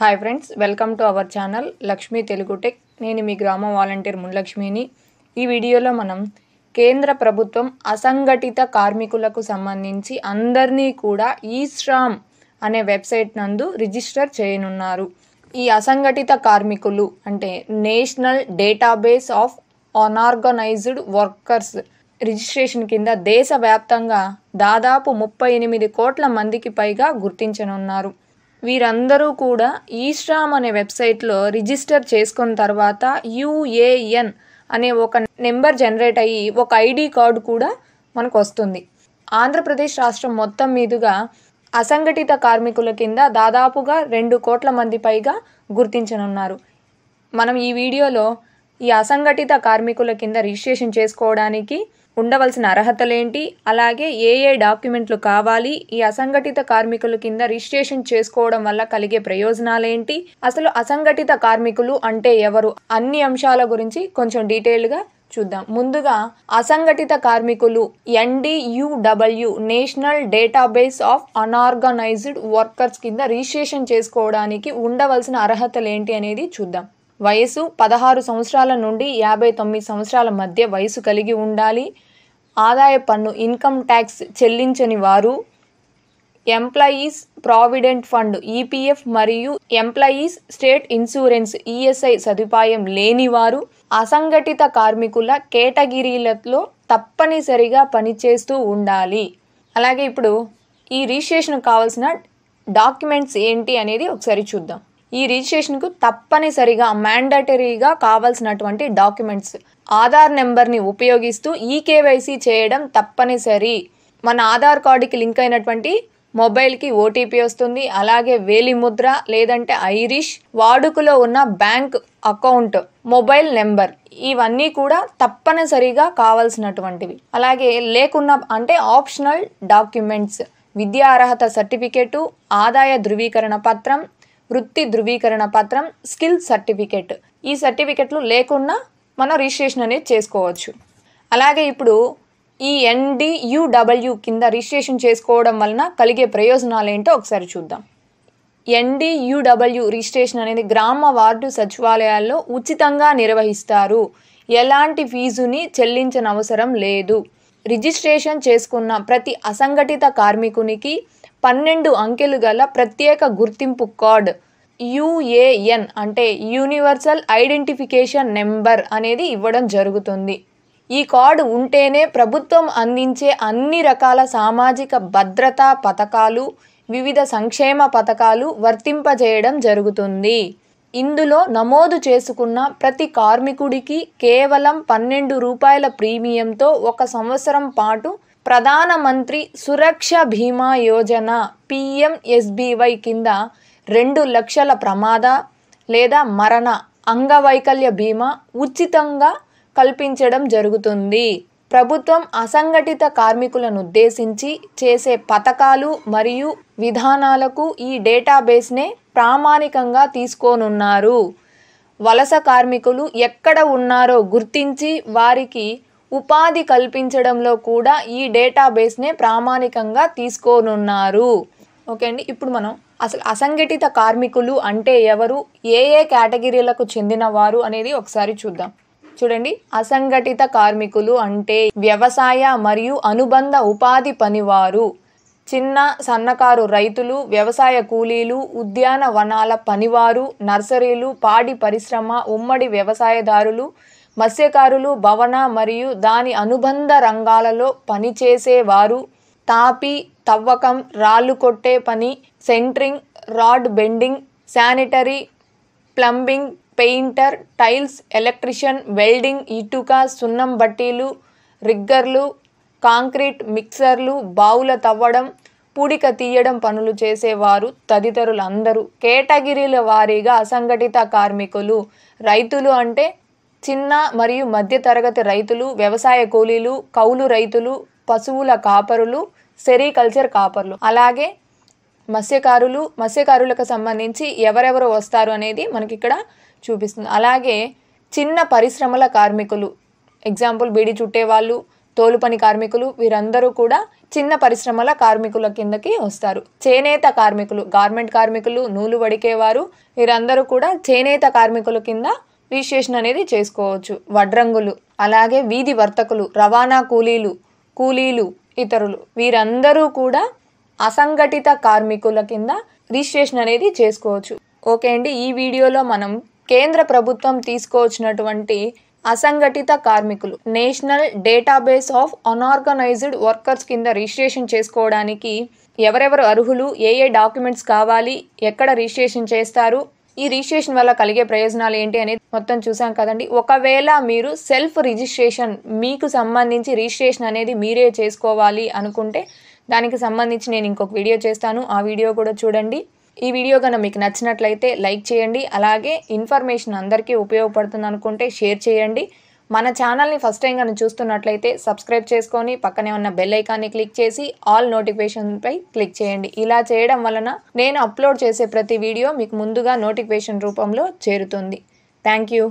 hi friends welcome to our channel Lakshmi Telugu tech నేను మీ గ్రామ వాలంటీర్ మున్లక్ష్మిని ఈ వీడియోలో మనం కేంద్ర ప్రభుత్వం అసంఘటిత కార్మికులకు సంబంధించి అందరినీ కూడా ఈ శ్రామ్ అనే వెబ్సైట్ నందు రిజిస్టర్ చేయనున్నారు ఈ అసంఘటిత కార్మికులు అంటే national database of unorganised workers registration కింద దేశవ్యాప్తంగా దాదాపు ముప్పై ఎనిమిది కోట్ల మందికి పైగా గుర్తించనున్నారు వీరందరూ కూడా ఈశ్రామ్ అనే వెబ్సైట్లో రిజిస్టర్ చేసుకున్న తర్వాత యూఏఎన్ అనే ఒక నెంబర్ జనరేట్ అయ్యి ఒక ఐడి కార్డు కూడా మనకు వస్తుంది ఆంధ్రప్రదేశ్ రాష్ట్రం మొత్తం మీదుగా అసంఘటిత కార్మికుల కింద దాదాపుగా రెండు కోట్ల మంది పైగా గుర్తించనున్నారు మనం ఈ వీడియోలో ఈ అసంఘటిత కార్మికుల కింద రిజిస్ట్రేషన్ చేసుకోవడానికి ఉండవలసిన అర్హతలేంటి అలాగే ఏ ఏ డాక్యుమెంట్లు కావాలి ఈ అసంఘటిత కార్మికుల కింద రిజిస్ట్రేషన్ చేసుకోవడం వల్ల కలిగే ప్రయోజనాలేంటి అసలు అసంఘటిత కార్మికులు అంటే ఎవరు అన్ని అంశాల గురించి కొంచెం డీటెయిల్గా చూద్దాం ముందుగా అసంఘటిత కార్మికులు NDUW national database of unorganised workers కింద రిజిస్ట్రేషన్ చేసుకోవడానికి ఉండవలసిన అర్హతలు ఏంటి అనేది చూద్దాం వయసు పదహారు సంవత్సరాల నుండి యాభై తొమ్మిది సంవత్సరాల మధ్య వయసు కలిగి ఉండాలి ఆదాయ పన్ను ఇన్కమ్ ట్యాక్స్ చెల్లించని వారు ఎంప్లాయీస్ ప్రావిడెంట్ ఫండ్ ఈపీఎఫ్ మరియు ఎంప్లాయీస్ స్టేట్ ఇన్సూరెన్స్ ఈఎస్ఐ సదుపాయం లేనివారు అసంఘటిత కార్మికుల కేటగిరీలలో తప్పనిసరిగా పనిచేస్తూ ఉండాలి అలాగే ఇప్పుడు ఈ రిజిస్ట్రేషన్ కావాల్సిన డాక్యుమెంట్స్ ఏంటి అనేది ఒకసారి చూద్దాం ఈ రిజిస్ట్రేషన్కు తప్పనిసరిగా మ్యాండటరీగా కావాల్సినటువంటి డాక్యుమెంట్స్ ఆధార్ నెంబర్ని ఉపయోగిస్తూ ఈ కేవైసీ చేయడం తప్పనిసరి మన ఆధార్ కార్డుకి లింక్ అయినటువంటి మొబైల్కి ఓటీపీ వస్తుంది అలాగే వేలిముద్ర లేదంటే ఐరిష్ వాడుకలో ఉన్న బ్యాంక్ అకౌంట్ మొబైల్ నెంబర్ ఇవన్నీ కూడా తప్పనిసరిగా కావాల్సినటువంటివి అలాగే లేకున్న అంటే ఆప్షనల్ డాక్యుమెంట్స్ విద్యా అర్హత సర్టిఫికేటు ఆదాయ ధృవీకరణ పత్రం వృత్తి ధృవీకరణ పత్రం స్కిల్ సర్టిఫికెట్ ఈ సర్టిఫికెట్లు లేకున్నా మనం రిజిస్ట్రేషన్ అనేది చేసుకోవచ్చు అలాగే ఇప్పుడు ఈ ఎన్డియుడబ్ల్యూ కింద రిజిస్ట్రేషన్ చేసుకోవడం వలన కలిగే ప్రయోజనాలు ఏంటో ఒకసారి చూద్దాం ఎన్డియుడబ్ల్యూ రిజిస్ట్రేషన్ అనేది గ్రామ వార్డు సచివాలయాల్లో ఉచితంగా నిర్వహిస్తారు ఎలాంటి ఫీజుని చెల్లించనవసరం లేదు రిజిస్ట్రేషన్ చేసుకున్న ప్రతి అసంఘటిత కార్మికునికి పన్నెండు అంకెలు గల ప్రత్యేక గుర్తింపు కార్డ్ యుఏఎన్ అంటే యూనివర్సల్ ఐడెంటిఫికేషన్ నెంబర్ అనేది ఇవ్వడం జరుగుతుంది ఈ కార్డు ఉంటేనే ప్రభుత్వం అందించే అన్ని రకాల సామాజిక భద్రతా పథకాలు వివిధ సంక్షేమ పథకాలు వర్తింపజేయడం జరుగుతుంది ఇందులో నమోదు చేసుకున్న ప్రతి కార్మికుడికి కేవలం పన్నెండు రూపాయల ప్రీమియంతో ఒక సంవత్సరం పాటు ప్రధానమంత్రి సురక్ష బీమా యోజన పిఎంఎస్బివై కింద రెండు లక్షల ప్రమాద లేదా మరణ అంగవైకల్య బీమా ఉచితంగా కల్పించడం జరుగుతుంది ప్రభుత్వం అసంఘటిత కార్మికులను ఉద్దేశించి చేసే పథకాలు మరియు విధానాలకు ఈ డేటాబేస్నే ప్రామాణికంగా తీసుకోనున్నారు వలస కార్మికులు ఎక్కడ ఉన్నారో గుర్తించి వారికి ఉపాధి కల్పించడంలో కూడా ఈ డేటాబేస్నే ప్రామాణికంగా తీసుకోనున్నారు ఓకే అండి ఇప్పుడు మనం అసలు అసంఘటిత కార్మికులు అంటే ఎవరు ఏ ఏ కేటగిరీలకు చెందినవారు అనేది ఒకసారి చూద్దాం చూడండి అసంఘటిత కార్మికులు అంటే వ్యవసాయ మరియు అనుబంధ ఉపాధి పనివారు చిన్న సన్నకారు రైతులు వ్యవసాయ కూలీలు ఉద్యాన వనాల పనివారు నర్సరీలు పాడి పరిశ్రమ ఉమ్మడి వ్యవసాయదారులు మత్స్యకారులు భవన మరియు దాని అనుబంధ రంగాలలో పనిచేసేవారు తాపి తవ్వకం రాళ్ళు కొట్టే పని centring rod bending sanitary plumbing painter tiles electrician welding ఇటుక సున్నం బట్టీలు రిగ్గర్లు కాంక్రీట్ మిక్సర్లు బావుల తవ్వడం పూడిక తీయడం పనులు చేసేవారు తదితరులందరూ కేటగిరీల వారీగా అసంఘటిత కార్మికులు రైతులు అంటే చిన్న మరియు మధ్యతరగతి రైతులు వ్యవసాయ కూలీలు కౌలు రైతులు పశువుల కాపరులు సెరికల్చర్ కాపర్లు అలాగే మత్స్యకారులు మత్స్యకారులకు సంబంధించి ఎవరెవరు వస్తారు అనేది మనకి ఇక్కడ చూపిస్తుంది అలాగే చిన్న పరిశ్రమల కార్మికులు ఎగ్జాంపుల్ బీడి చుట్టేవాళ్ళు తోలుపని కార్మికులు వీరందరూ కూడా చిన్న పరిశ్రమల కార్మికుల కిందకి వస్తారు చేనేత కార్మికులు గార్మెంట్ కార్మికులు నూలు వడికేవారు వీరందరూ కూడా చేనేత కార్మికుల కింద రిజిస్ట్రేషన్ అనేది చేసుకోవచ్చు వడ్రంగులు అలాగే వీధి వర్తకులు రవాణా కూలీలు కూలీలు ఇతరులు వీరందరూ కూడా అసంఘటిత కార్మికుల కింద రిజిస్ట్రేషన్ అనేది చేసుకోవచ్చు ఓకే అండి ఈ వీడియోలో మనం కేంద్ర ప్రభుత్వం తీసుకువచ్చినటువంటి అసంఘటిత కార్మికులు national database of unorganised workers కింద రిజిస్ట్రేషన్ చేసుకోవడానికి ఎవరెవరు అర్హులు ఏ ఏ డాక్యుమెంట్స్ కావాలి ఎక్కడ రిజిస్ట్రేషన్ చేస్తారు ఈ రిజిస్ట్రేషన్ వల్ల కలిగే ప్రయోజనాలు ఏంటి అనేది మొత్తం చూసాం కదండి ఒకవేళ మీరు సెల్ఫ్ రిజిస్ట్రేషన్ మీకు సంబంధించి రిజిస్ట్రేషన్ అనేది మీరే చేసుకోవాలి అనుకుంటే దానికి సంబంధించి నేను ఇంకొక వీడియో చేస్తాను ఆ వీడియో కూడా చూడండి ఈ వీడియో కనుక మీకు నచ్చినట్లయితే లైక్ చేయండి అలాగే ఇన్ఫర్మేషన్ అందరికీ ఉపయోగపడుతుంది అనుకుంటే షేర్ చేయండి మన ఛానల్ని ఫస్ట్ టైం కనుక చూస్తున్నట్లయితే సబ్స్క్రైబ్ చేసుకొని పక్కనే ఉన్న బెల్ ఐకాన్ని క్లిక్ చేసి ఆల్ నోటిఫికేషన్పై క్లిక్ చేయండి ఇలా చేయడం వలన నేను అప్లోడ్ చేసే ప్రతి వీడియో మీకు ముందుగా నోటిఫికేషన్ రూపంలో చేరుతుంది థ్యాంక్ యూ